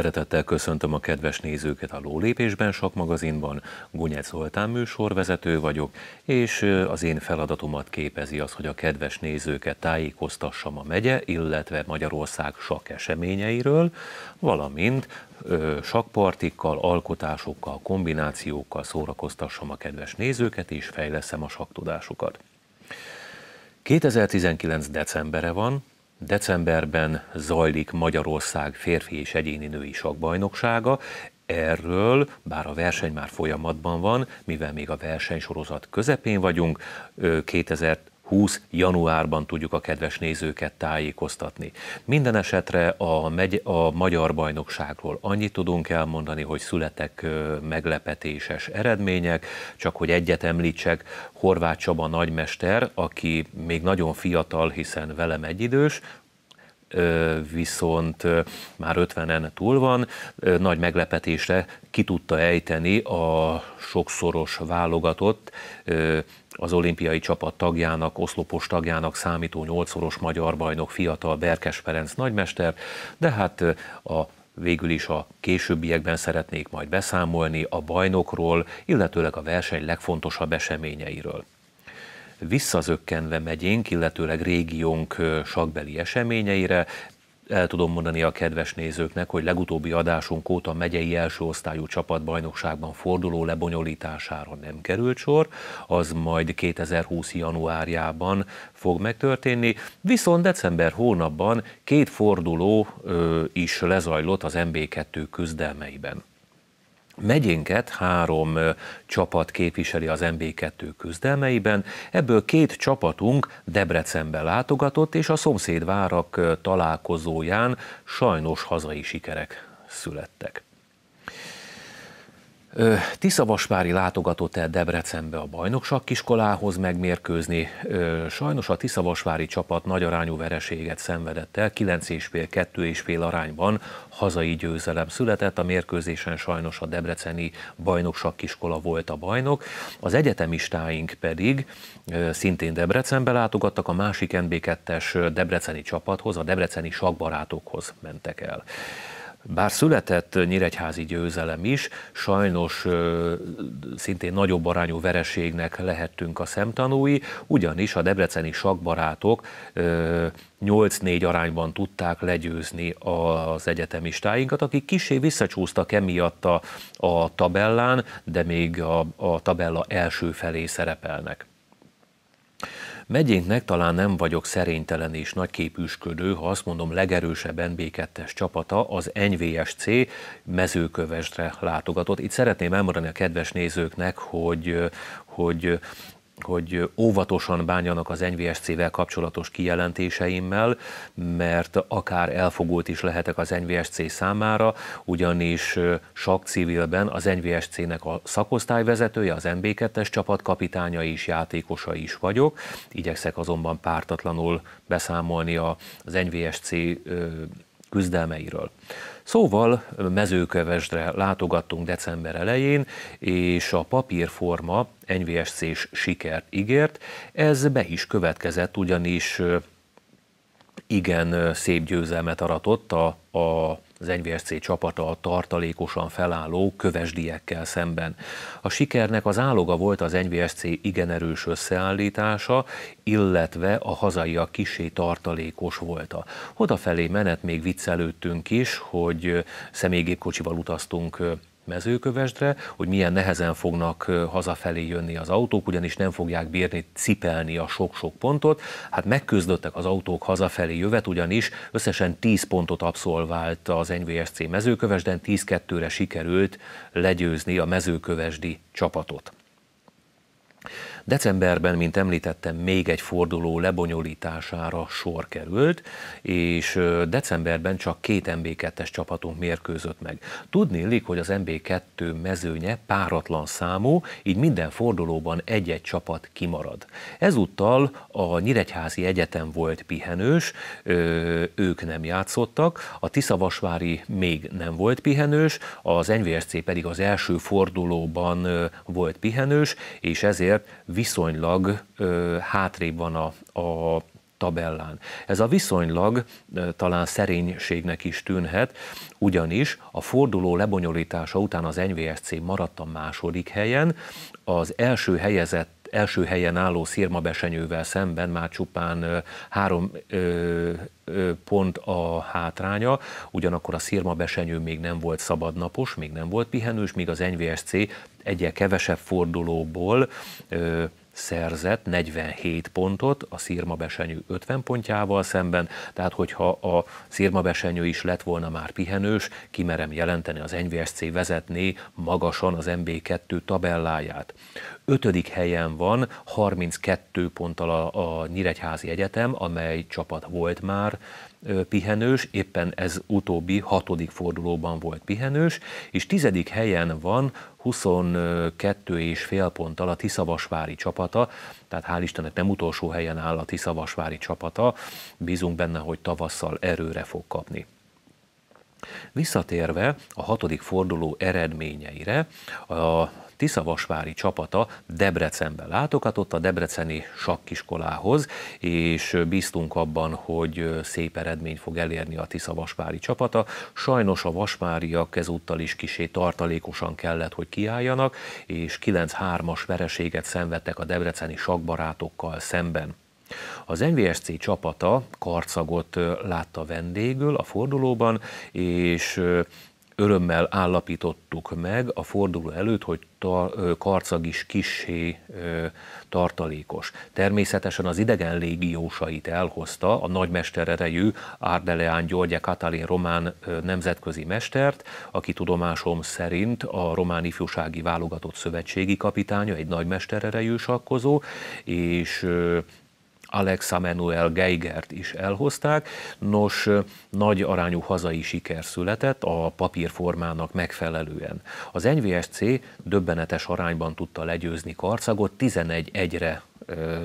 Szeretettel köszöntöm a kedves nézőket a Lólépésben magazinban. Gunyec Zoltán műsorvezető vagyok, és az én feladatomat képezi az, hogy a kedves nézőket tájékoztassam a megye, illetve Magyarország sok eseményeiről, valamint sakpartikkal, alkotásokkal, kombinációkkal szórakoztassam a kedves nézőket, és fejleszem a saktudásukat. 2019. decembere van, Decemberben zajlik Magyarország férfi és egyéni női sakbajnoksága. Erről, bár a verseny már folyamatban van, mivel még a versenysorozat közepén vagyunk, 2000 20 januárban tudjuk a kedves nézőket tájékoztatni. Minden esetre a, megy, a magyar bajnokságról annyit tudunk elmondani, hogy születek meglepetéses eredmények, csak hogy egyet említsek, Horváth Csaba nagymester, aki még nagyon fiatal, hiszen velem egyidős, viszont már 50-en túl van, nagy meglepetésre ki tudta ejteni a sokszoros válogatott az olimpiai csapat tagjának, oszlopos tagjának számító nyolcszoros magyar bajnok fiatal Berkes Ferenc nagymester, de hát a végül is a későbbiekben szeretnék majd beszámolni a bajnokról, illetőleg a verseny legfontosabb eseményeiről visszazökkenve megyénk, illetőleg régiónk sakbeli eseményeire, el tudom mondani a kedves nézőknek, hogy legutóbbi adásunk óta megyei első osztályú csapatbajnokságban forduló lebonyolítására nem került sor, az majd 2020. januárjában fog megtörténni, viszont december hónapban két forduló ö, is lezajlott az MB2 küzdelmeiben. Megyénket három csapat képviseli az MB2 küzdelmeiben, ebből két csapatunk Debrecenbe látogatott, és a szomszédvárak találkozóján sajnos hazai sikerek születtek. Tiszavasvári látogatott el Debrecenbe a bajnokság kiskolához megmérkőzni. Sajnos a Tiszavasvári csapat nagy arányú vereséget szenvedett el, 9,5-2,5 arányban hazai győzelem született. A mérkőzésen sajnos a debreceni bajnokság kiskola volt a bajnok. Az egyetemistáink pedig szintén Debrecenbe látogattak, a másik NB2-es debreceni csapathoz, a debreceni sakbarátokhoz mentek el. Bár született nyíregyházi győzelem is, sajnos szintén nagyobb arányú vereségnek lehettünk a szemtanúi, ugyanis a debreceni sakbarátok 8-4 arányban tudták legyőzni az egyetemistáinkat, akik kisé visszacsúsztak emiatt a, a tabellán, de még a, a tabella első felé szerepelnek. Megyénknek talán nem vagyok szerénytelen és képűsködő, ha azt mondom legerősebb NB2-es csapata az NVSC mezőkövesre látogatott. Itt szeretném elmondani a kedves nézőknek, hogy, hogy hogy óvatosan bánjanak az NVSC-vel kapcsolatos kijelentéseimmel, mert akár elfogult is lehetek az NVSC számára, ugyanis sok civilben az NVSC-nek a szakosztályvezetője, az MB2-es csapatkapitánya is, játékosa is vagyok. Igyekszek azonban pártatlanul beszámolni az NVSC küzdelmeiről. Szóval mezőkövesdre látogattunk december elején, és a papírforma NVSC-s sikert ígért. Ez be is következett, ugyanis igen szép győzelmet aratott a, a az NVSC csapata a tartalékosan felálló kövesdiekkel szemben. A sikernek az áloga volt az NVSC igen erős összeállítása, illetve a hazaiak kisé tartalékos volta. Odafelé menet még viccelődtünk is, hogy személygépkocsival utaztunk mezőkövesdre, hogy milyen nehezen fognak hazafelé jönni az autók, ugyanis nem fogják bírni cipelni a sok-sok pontot. Hát megküzdöttek az autók hazafelé jövet, ugyanis összesen 10 pontot abszolvált az NVSC mezőkövesden, 10-2-re sikerült legyőzni a mezőkövesdi csapatot. Decemberben, mint említettem, még egy forduló lebonyolítására sor került, és decemberben csak két MB2-es csapatunk mérkőzött meg. Tudni illik, hogy az MB2 mezőnye páratlan számú, így minden fordulóban egy-egy csapat kimarad. Ezúttal a Nyíregyházi Egyetem volt pihenős, ők nem játszottak, a Tiszavasvári még nem volt pihenős, az NVSC pedig az első fordulóban volt pihenős, és ezért viszonylag ö, hátrébb van a, a tabellán. Ez a viszonylag talán szerénységnek is tűnhet, ugyanis a forduló lebonyolítása után az NVSC maradt a második helyen, az első helyezett első helyen álló szirmabesenyővel szemben már csupán három ö, ö, pont a hátránya, ugyanakkor a szirmabesenyő még nem volt szabadnapos, még nem volt pihenős, míg az NVSC egyel kevesebb fordulóból ö, szerzett 47 pontot a szírmabesenyő 50 pontjával szemben, tehát hogyha a szírmabesenyő is lett volna már pihenős, kimerem jelenteni az NVSC vezetné magasan az MB2 tabelláját ötödik helyen van, 32 ponttal a, a Nyíregyházi Egyetem, amely csapat volt már pihenős, éppen ez utóbbi hatodik fordulóban volt pihenős, és tizedik helyen van 22 és fél ponttal a Tiszavasvári csapata, tehát hál' Istennek nem utolsó helyen áll a Tiszavasvári csapata, bízunk benne, hogy tavasszal erőre fog kapni. Visszatérve a hatodik forduló eredményeire, a Tiszavasvári csapata Debrecenbe látogatott, a Debreceni sakkiskolához, és bíztunk abban, hogy szép eredményt fog elérni a Tiszavasvári csapata. Sajnos a vasváriak ezúttal is kisé tartalékosan kellett, hogy kiálljanak, és 9-3-as vereséget szenvedtek a debreceni sakbarátokkal szemben. Az NVSC csapata karcagot látta vendégül a fordulóban, és örömmel állapítottuk meg a forduló előtt, hogy ta, karcag is kissé tartalékos. Természetesen az idegen légiósait elhozta, a nagymester erejű Árdeleán Györgye Katalin román nemzetközi mestert, aki tudomásom szerint a román ifjúsági válogatott szövetségi kapitánya, egy nagymester erejű sakkozó, és Alexa Manuel Geigert is elhozták. Nos, nagy arányú hazai siker született a papírformának megfelelően. Az NVSC döbbenetes arányban tudta legyőzni Karcagot, 11 egyre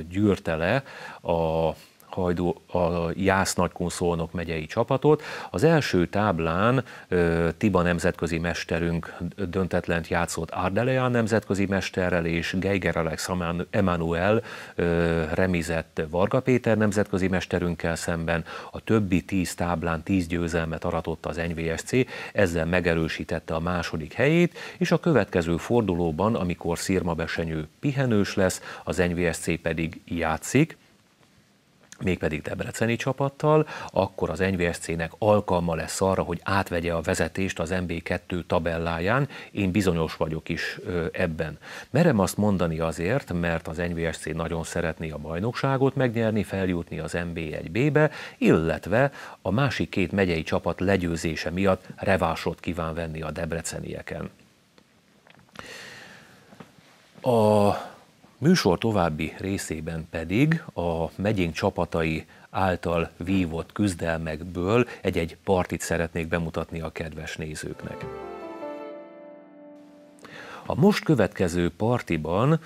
gyűrte le a hajdú a Jász Nagykunszolnok megyei csapatot. Az első táblán Tiba nemzetközi mesterünk döntetlent játszott Ardelean nemzetközi mesterrel, és Geiger Alex Emanuel remizett Varga Péter nemzetközi mesterünkkel szemben. A többi tíz táblán tíz győzelmet aratott az NVSC, ezzel megerősítette a második helyét, és a következő fordulóban, amikor Besenyő pihenős lesz, az NVSC pedig játszik mégpedig Debreceni csapattal, akkor az NVSC-nek alkalma lesz arra, hogy átvegye a vezetést az MB2 tabelláján. Én bizonyos vagyok is ebben. Merem azt mondani azért, mert az NVSC nagyon szeretné a bajnokságot megnyerni, feljutni az MB1B-be, illetve a másik két megyei csapat legyőzése miatt revásot kíván venni a debrecenieken. A műsor további részében pedig a megyénk csapatai által vívott küzdelmekből egy-egy partit szeretnék bemutatni a kedves nézőknek. A most következő partiban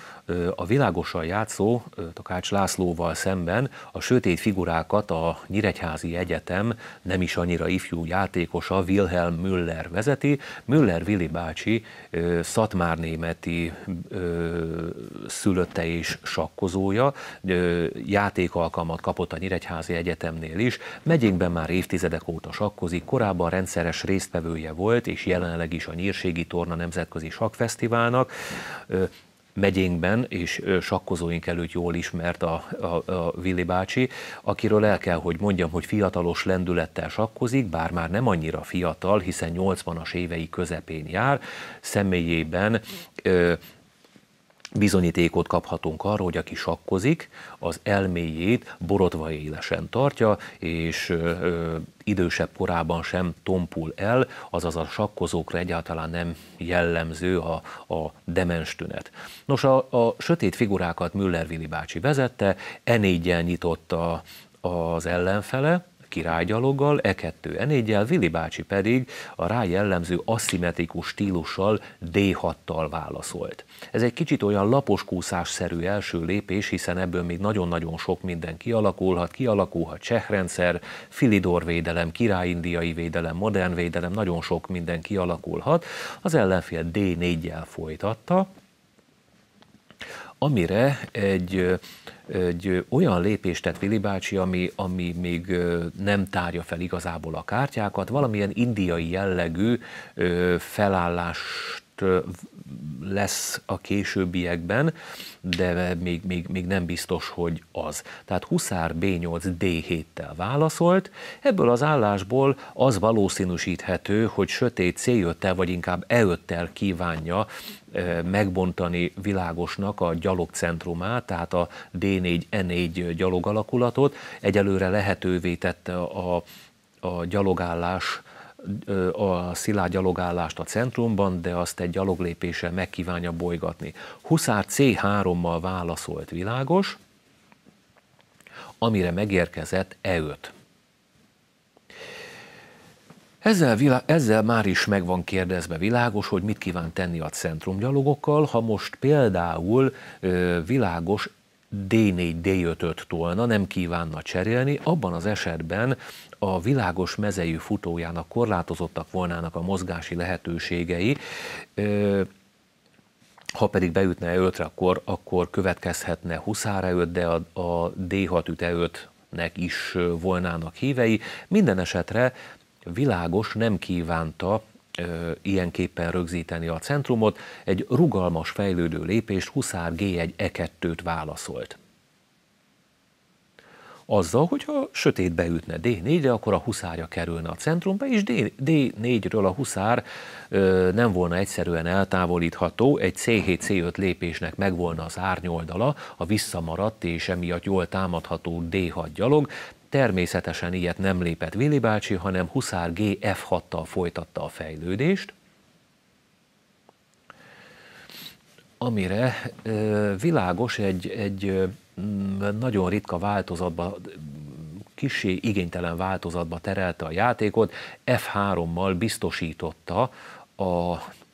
a világosan játszó Takács Lászlóval szemben a sötét figurákat a Nyíregyházi Egyetem nem is annyira ifjú játékosa Wilhelm Müller vezeti. Müller Vili bácsi szatmárnémeti szülötte és sakkozója, játékalkalmat kapott a Nyíregyházi Egyetemnél is. Megyénkben már évtizedek óta sakkozik, korábban rendszeres résztvevője volt, és jelenleg is a Nyírségi Torna Nemzetközi Sakfesztivál kívánnak megyénkben és sakkozóink előtt jól ismert a, a, a Vili bácsi, akiről el kell, hogy mondjam, hogy fiatalos lendülettel sakkozik, bár már nem annyira fiatal, hiszen 80-as évei közepén jár, személyében ö, bizonyítékot kaphatunk arra, hogy aki sakkozik, az elméjét borotva élesen tartja, és ö, idősebb korában sem tompul el, azaz a sakkozókra egyáltalán nem jellemző a, a demens tünet. Nos, a, a sötét figurákat Müller Vili bácsi vezette, e nyitotta nyitott a, az ellenfele, királygyaloggal, E2, 4 Vili bácsi pedig a rá jellemző aszimmetrikus stílussal D6-tal válaszolt. Ez egy kicsit olyan laposkúszásszerű első lépés, hiszen ebből még nagyon-nagyon sok minden kialakulhat, kialakulhat csehrendszer, filidor védelem, királyindiai védelem, modern védelem, nagyon sok minden kialakulhat. Az ellenfél D4-jel folytatta, amire egy, egy olyan lépést tett Vili bácsi, ami, ami még nem tárja fel igazából a kártyákat, valamilyen indiai jellegű felállást lesz a későbbiekben, de még, még, még nem biztos, hogy az. Tehát Huszár B8 D7-tel válaszolt, ebből az állásból az valószínűsíthető, hogy sötét C5-tel, vagy inkább E5-tel kívánja megbontani világosnak a gyalogcentrumát, tehát a D4-E4 gyalogalakulatot. Egyelőre lehetővé tette a, a gyalogállás a szilárd gyalogállást a centrumban, de azt egy gyaloglépéssel megkívánja bolygatni. Huszár C3-mal válaszolt világos, amire megérkezett E5. Ezzel, vilá- ezzel már is meg van kérdezve világos, hogy mit kíván tenni a centrumgyalogokkal, ha most például ö, világos D4-D5-öt tolna, nem kívánna cserélni, abban az esetben a világos mezejű futójának korlátozottak volnának a mozgási lehetőségei, ha pedig beütne E5-re, akkor, akkor következhetne huszára 5, de a, a D6 üt E5-nek is volnának hívei. Minden esetre világos nem kívánta ilyenképpen rögzíteni a centrumot, egy rugalmas fejlődő lépést Huszár G1 E2-t e válaszolt. Azzal, hogyha sötét beütne D4-re, akkor a huszárja kerülne a centrumba, és D4-ről a huszár ö, nem volna egyszerűen eltávolítható, egy C7-C5 lépésnek megvolna az árnyoldala, a visszamaradt és emiatt jól támadható D6 gyalog, Természetesen ilyet nem lépett Vili bácsi, hanem Huszár gf 6 tal folytatta a fejlődést, amire világos egy, egy nagyon ritka változatba, kisé igénytelen változatba terelte a játékot, F3-mal biztosította a,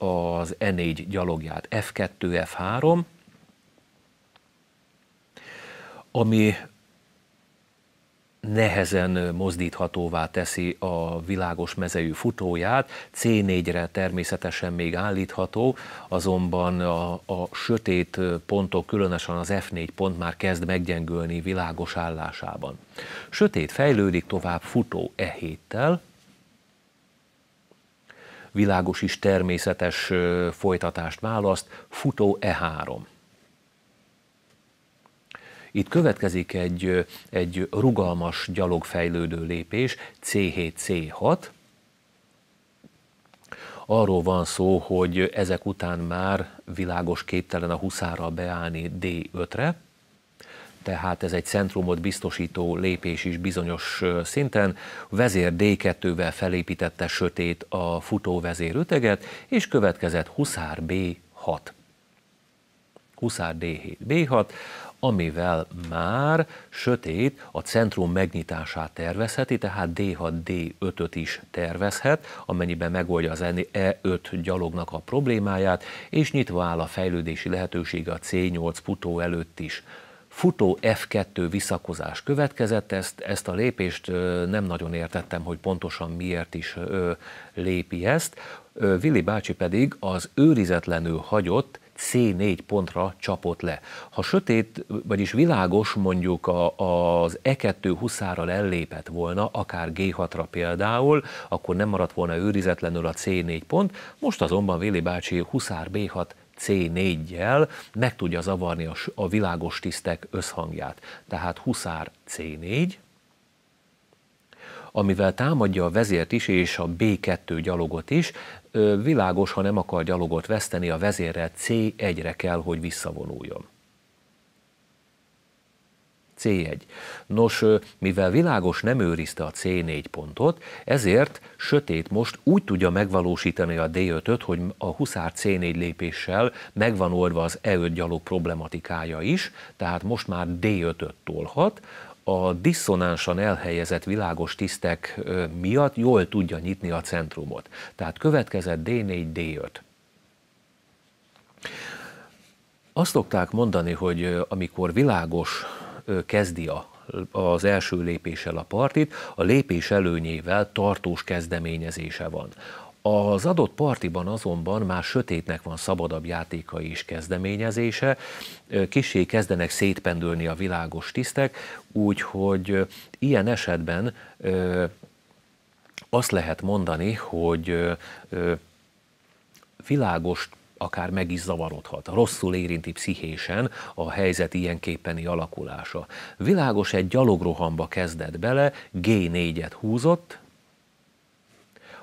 az E4 gyalogját, F2, F3, ami nehezen mozdíthatóvá teszi a világos mezejű futóját. C4-re természetesen még állítható, azonban a, a sötét pontok, különösen az F4 pont már kezd meggyengülni világos állásában. Sötét fejlődik tovább futó E7-tel, világos is természetes folytatást választ, futó E3. Itt következik egy, egy rugalmas gyalogfejlődő lépés, C7-C6, Arról van szó, hogy ezek után már világos képtelen a huszára beállni D5-re, tehát ez egy centrumot biztosító lépés is bizonyos szinten. Vezér D2-vel felépítette sötét a futó üteget, és következett huszár B6. Huszár D7, B6, amivel már sötét a centrum megnyitását tervezheti, tehát D6-D5-öt is tervezhet, amennyiben megoldja az E5 e gyalognak a problémáját, és nyitva áll a fejlődési lehetősége a C8 putó előtt is futó F2 visszakozás következett, ezt, ezt a lépést nem nagyon értettem, hogy pontosan miért is lépi ezt. Vili bácsi pedig az őrizetlenül hagyott C4 pontra csapott le. Ha sötét, vagyis világos mondjuk a, az E2 huszárral ellépett volna, akár G6-ra például, akkor nem maradt volna őrizetlenül a C4 pont, most azonban Véli bácsi huszár B6 C4-jel meg tudja zavarni a, a világos tisztek összhangját. Tehát huszár C4, amivel támadja a vezért is és a B2 gyalogot is, világos, ha nem akar gyalogot veszteni, a vezérre C1-re kell, hogy visszavonuljon. C1. Nos, mivel világos nem őrizte a C4 pontot, ezért sötét most úgy tudja megvalósítani a D5-öt, hogy a huszár C4 lépéssel megvan oldva az E5 gyalog problematikája is, tehát most már D5-öt tolhat, a diszonánsan elhelyezett világos tisztek miatt jól tudja nyitni a centrumot. Tehát következett D4, D5. Azt szokták mondani, hogy amikor világos kezdi a az első lépéssel a partit, a lépés előnyével tartós kezdeményezése van. Az adott partiban azonban már sötétnek van szabadabb játéka és kezdeményezése, kisé kezdenek szétpendülni a világos tisztek, úgyhogy ilyen esetben azt lehet mondani, hogy világos akár meg is zavarodhat, rosszul érinti pszichésen a helyzet ilyenképpeni alakulása. Világos egy gyalogrohamba kezdett bele, G4-et húzott,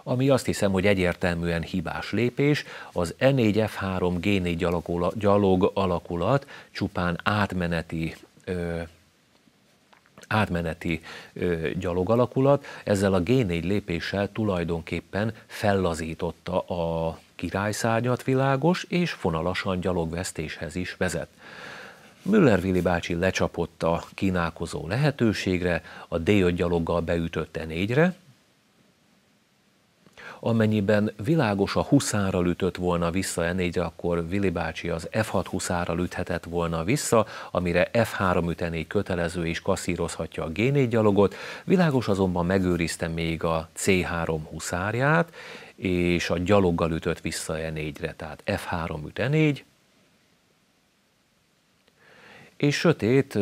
ami azt hiszem, hogy egyértelműen hibás lépés. Az E4F3 G4 gyalog alakulat csupán átmeneti ö, átmeneti ö, gyalog alakulat, ezzel a G4 lépéssel tulajdonképpen fellazította a királyszárnyat világos, és fonalasan gyalogvesztéshez is vezet. Müller Vili bácsi lecsapott a kínálkozó lehetőségre, a D5 gyaloggal beütötte négyre, amennyiben világos a huszárral ütött volna vissza e 4 akkor Vili bácsi az F6 huszárral üthetett volna vissza, amire F3 ütenégy kötelező és kasszírozhatja a G4 gyalogot. Világos azonban megőrizte még a C3 huszárját, és a gyaloggal ütött vissza E4-re, tehát F3 üt E4, és sötét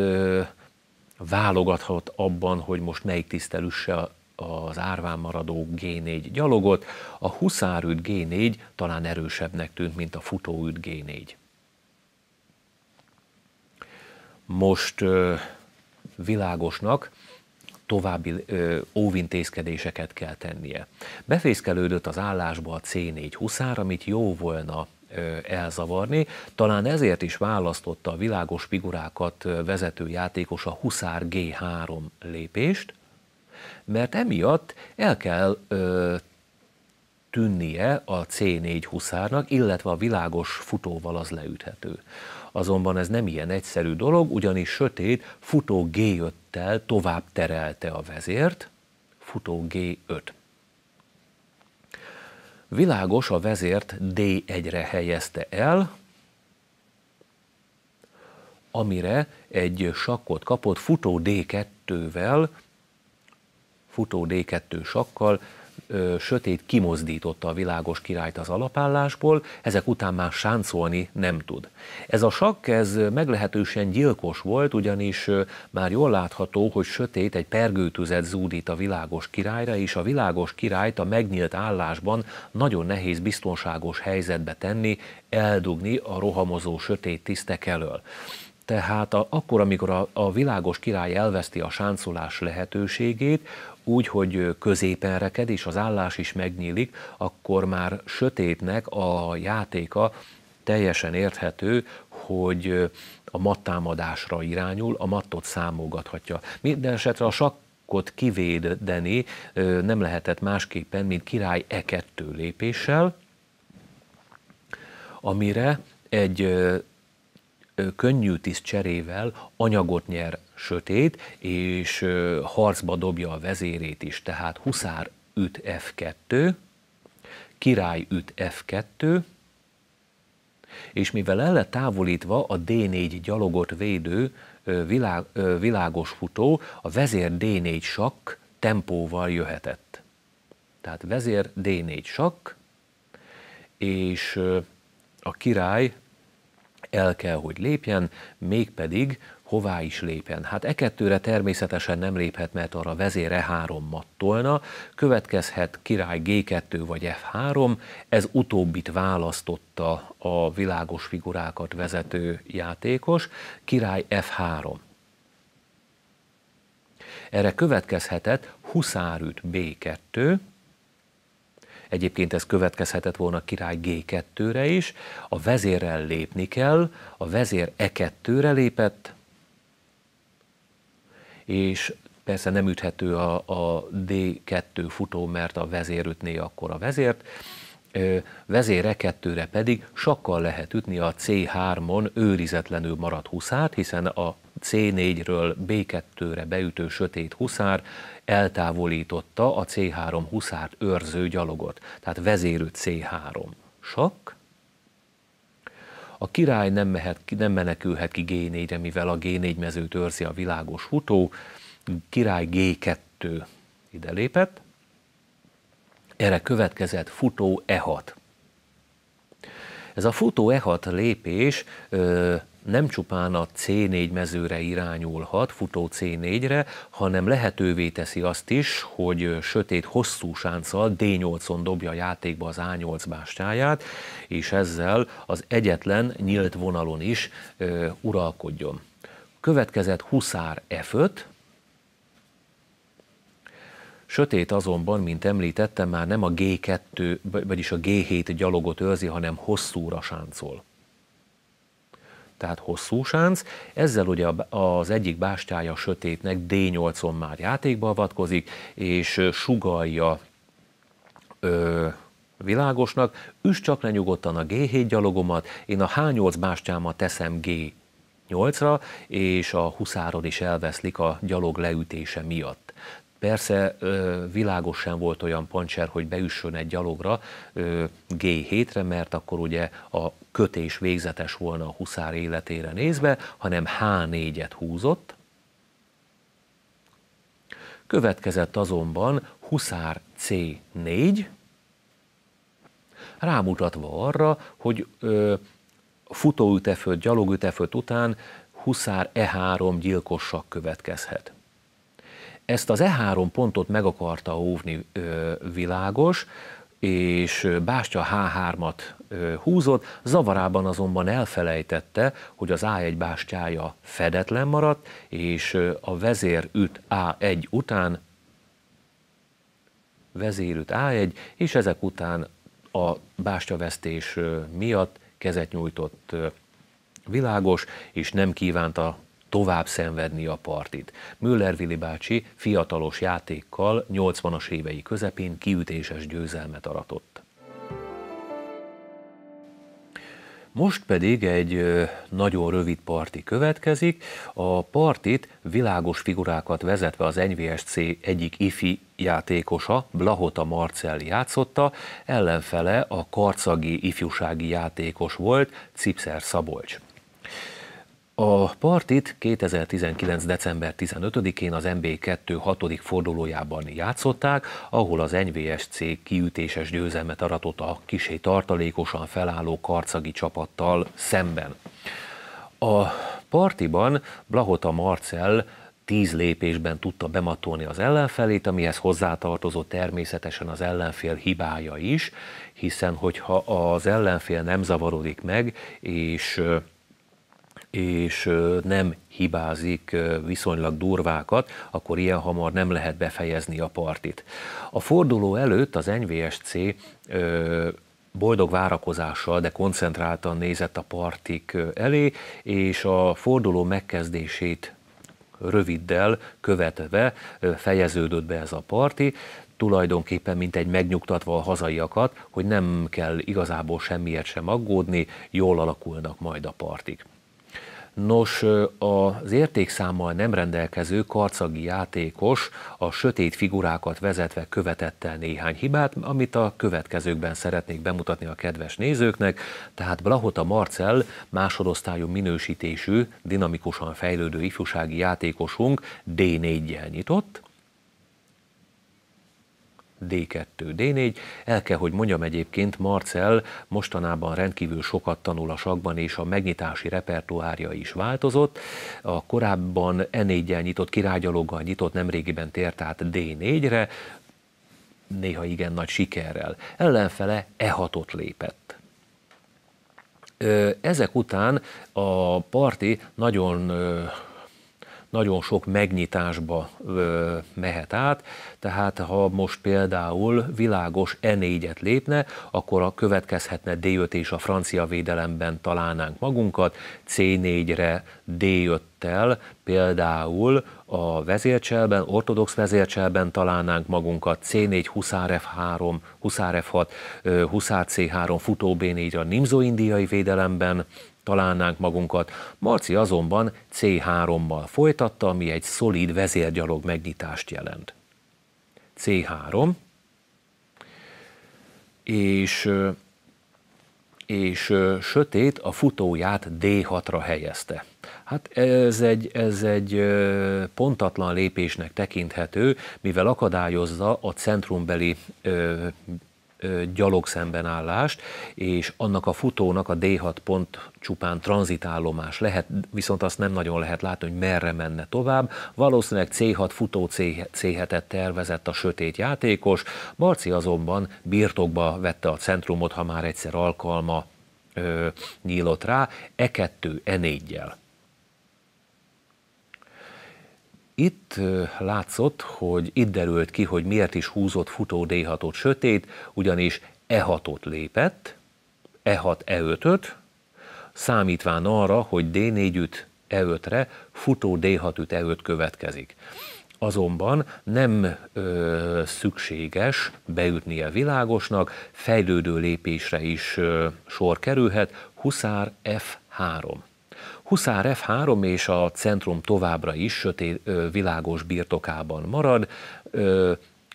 válogathat abban, hogy most melyik tisztelüsse az árván maradó G4 gyalogot, a huszárüt G4 talán erősebbnek tűnt, mint a futóüt G4. Most világosnak további ö, óvintézkedéseket kell tennie. Befészkelődött az állásba a C4 huszár, amit jó volna elzavarni. Talán ezért is választotta a világos figurákat vezető játékos a Huszár G3 lépést, mert emiatt el kell ö, tűnnie a C4 huszárnak, illetve a világos futóval az leüthető. Azonban ez nem ilyen egyszerű dolog, ugyanis sötét futó G5-tel tovább terelte a vezért, futó G5. Világos a vezért D1-re helyezte el, amire egy sakkot kapott futó D2-vel futó D2 sakkal, sötét kimozdította a világos királyt az alapállásból, ezek után már sáncolni nem tud. Ez a sakk, ez meglehetősen gyilkos volt, ugyanis már jól látható, hogy sötét egy pergőtüzet zúdít a világos királyra, és a világos királyt a megnyílt állásban nagyon nehéz biztonságos helyzetbe tenni, eldugni a rohamozó sötét tisztek elől. Tehát a, akkor, amikor a, a világos király elveszti a sáncolás lehetőségét, úgy, hogy középen reked, és az állás is megnyílik, akkor már sötétnek a játéka teljesen érthető, hogy a mattámadásra irányul, a mattot számogathatja. Minden esetre a sakk kivédeni nem lehetett másképpen, mint király E2 lépéssel, amire egy könnyű tiszt cserével anyagot nyer sötét, és harcba dobja a vezérét is, tehát huszár üt F2, király üt F2, és mivel el lett távolítva a D4 gyalogot védő világ, világos futó, a vezér D4 sakk tempóval jöhetett. Tehát vezér D4 sakk, és a király el kell, hogy lépjen, mégpedig hová is lépjen. Hát e kettőre természetesen nem léphet, mert arra vezére három mattolna, következhet király G2 vagy F3, ez utóbbit választotta a világos figurákat vezető játékos, király F3. Erre következhetett huszárüt B2, Egyébként ez következhetett volna király G2-re is. A vezérrel lépni kell, a vezér E2-re lépett, és persze nem üthető a, a D2 futó, mert a vezér ütné akkor a vezért, vezére kettőre pedig sakkal lehet ütni a C3-on őrizetlenül maradt huszát, hiszen a C4-ről B2-re beütő sötét huszár eltávolította a C3 huszárt őrző gyalogot, tehát vezérő C3. Sok? A király nem, mehet, nem menekülhet ki G4-re, mivel a G4 mezőt őrzi a világos futó, király G2 ide lépett, erre következett futó E6. Ez a futó E6 lépés ö, nem csupán a C4 mezőre irányulhat, futó C4-re, hanem lehetővé teszi azt is, hogy sötét hosszú sánccal D8-on dobja játékba az A8 bástáját, és ezzel az egyetlen nyílt vonalon is ö, uralkodjon. Következett huszár F5, Sötét azonban, mint említettem, már nem a G2, vagyis a G7 gyalogot őrzi, hanem hosszúra sáncol. Tehát hosszú sánc, ezzel ugye az egyik bástyája sötétnek D8-on már játékba avatkozik, és sugalja ö, világosnak, Üst csak lenyugodtan a G7 gyalogomat, én a H8 bástyámat teszem G8-ra, és a huszárod is elveszlik a gyalog leütése miatt. Persze világos sem volt olyan pancser, hogy beüssön egy gyalogra G7-re, mert akkor ugye a kötés végzetes volna a huszár életére nézve, hanem H4-et húzott. Következett azonban huszár C4, rámutatva arra, hogy futóütefőt, gyalogütefőt után huszár E3 gyilkosság következhet. Ezt az E3 pontot meg akarta óvni ö, világos, és Bástya H3-at húzott, zavarában azonban elfelejtette, hogy az A1 bástyája fedetlen maradt, és ö, a vezér üt A1 után, vezér üt A1, és ezek után a bástyavesztés miatt kezet nyújtott világos, és nem kívánta tovább szenvedni a partit. Müller Vili bácsi fiatalos játékkal 80-as évei közepén kiütéses győzelmet aratott. Most pedig egy nagyon rövid parti következik. A partit világos figurákat vezetve az NVSC egyik ifi játékosa, Blahota Marcel játszotta, ellenfele a karcagi ifjúsági játékos volt, Cipszer Szabolcs. A partit 2019. december 15-én az MB2 hatodik fordulójában játszották, ahol az NVSC kiütéses győzelmet aratott a kisé tartalékosan felálló karcagi csapattal szemben. A partiban Blahota Marcel tíz lépésben tudta bematolni az ellenfelét, amihez hozzátartozott természetesen az ellenfél hibája is, hiszen hogyha az ellenfél nem zavarodik meg, és és nem hibázik viszonylag durvákat, akkor ilyen hamar nem lehet befejezni a partit. A forduló előtt az NVSC boldog várakozással, de koncentráltan nézett a partik elé, és a forduló megkezdését röviddel követve fejeződött be ez a parti, tulajdonképpen mint egy megnyugtatva a hazaiakat, hogy nem kell igazából semmiért sem aggódni, jól alakulnak majd a partik. Nos, az értékszámmal nem rendelkező karcagi játékos a sötét figurákat vezetve követett el néhány hibát, amit a következőkben szeretnék bemutatni a kedves nézőknek. Tehát Blahota Marcel, másodosztályú minősítésű, dinamikusan fejlődő ifjúsági játékosunk D4-jel nyitott, D2, D4. El kell, hogy mondjam egyébként, Marcel mostanában rendkívül sokat tanul a sakban, és a megnyitási repertoárja is változott. A korábban E4-jel nyitott, királygyaloggal nyitott, nemrégiben tért át D4-re, néha igen nagy sikerrel. Ellenfele E6-ot lépett. Ezek után a parti nagyon nagyon sok megnyitásba ö, mehet át, tehát ha most például világos E4-et lépne, akkor a következhetne D5 és a francia védelemben találnánk magunkat, C4-re D5-tel például a vezércselben, ortodox vezércselben találnánk magunkat, C4, Huszár F3, Huszár F6, Huszár C3, Futó B4 a nimzo-indiai védelemben, találnánk magunkat. Marci azonban C3-mal folytatta, ami egy szolíd vezérgyalog megnyitást jelent. C3, és, és sötét a futóját D6-ra helyezte. Hát ez egy, ez egy pontatlan lépésnek tekinthető, mivel akadályozza a centrumbeli gyalogszembenállást, és annak a futónak a D6 pont csupán tranzitállomás lehet, viszont azt nem nagyon lehet látni, hogy merre menne tovább. Valószínűleg C6 futó C7-et tervezett a sötét játékos, Marci azonban birtokba vette a centrumot, ha már egyszer alkalma ö, nyílott rá, E2, E4-jel. Itt látszott, hogy itt derült ki, hogy miért is húzott futó d 6 sötét, ugyanis E6-ot lépett, E6 5 e számítván arra, hogy D4 e üt e 5 futó D6 üt E5 következik azonban nem ö, szükséges beütnie világosnak, fejlődő lépésre is ö, sor kerülhet, Huszár F3. Huszár F3 és a centrum továbbra is sötét, világos birtokában marad,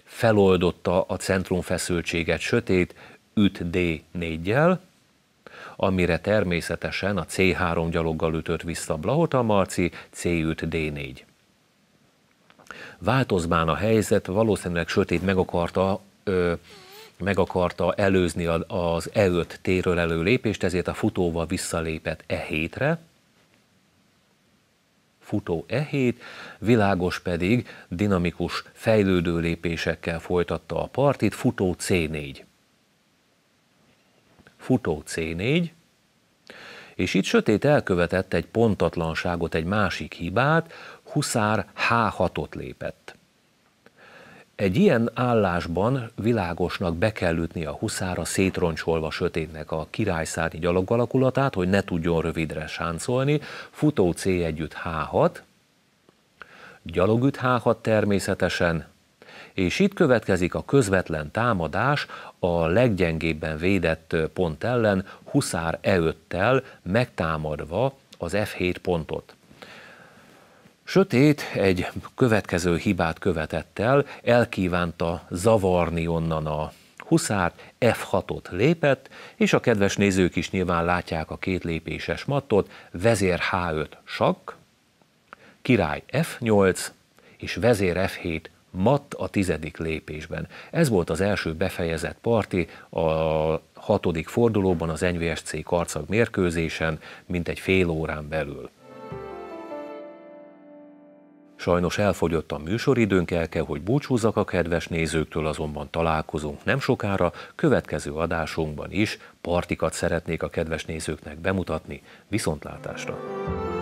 feloldotta a centrum feszültséget sötét üt D4-jel, amire természetesen a C3 gyaloggal ütött vissza Blahota Marci, C5 D4. Változván a helyzet, valószínűleg sötét meg akarta ö, meg akarta előzni az E5 téről elő lépést, ezért a futóval visszalépett E7-re, futó e világos pedig dinamikus fejlődő lépésekkel folytatta a partit, futó C4. Futó C4, és itt Sötét elkövetett egy pontatlanságot, egy másik hibát, Huszár H6-ot lépett. Egy ilyen állásban világosnak be kell ütni a huszára szétroncsolva sötétnek a királyszárnyi gyalog alakulatát, hogy ne tudjon rövidre sáncolni. Futó C együtt H6, gyalogüt H6 természetesen, és itt következik a közvetlen támadás a leggyengébben védett pont ellen, Huszár E5-tel megtámadva az F7 pontot. Sötét egy következő hibát követett el, elkívánta zavarni onnan a huszár F6-ot lépett, és a kedves nézők is nyilván látják a két lépéses mattot, vezér H5 sakk, király F8 és vezér F7 matt a tizedik lépésben. Ez volt az első befejezett parti a hatodik fordulóban az NVSC karcag mérkőzésen, mint egy fél órán belül. Sajnos elfogyott a műsoridőnk, el kell, hogy búcsúzzak a kedves nézőktől, azonban találkozunk nem sokára, következő adásunkban is partikat szeretnék a kedves nézőknek bemutatni. Viszontlátásra!